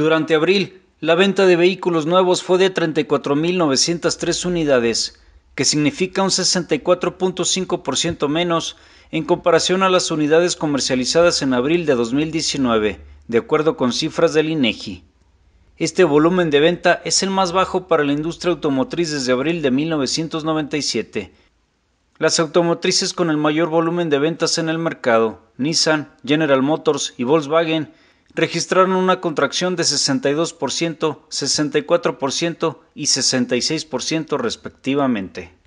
Durante abril, la venta de vehículos nuevos fue de 34.903 unidades, que significa un 64.5% menos en comparación a las unidades comercializadas en abril de 2019, de acuerdo con cifras del INEGI. Este volumen de venta es el más bajo para la industria automotriz desde abril de 1997. Las automotrices con el mayor volumen de ventas en el mercado, Nissan, General Motors y Volkswagen, registraron una contracción de 62%, 64% y 66% respectivamente.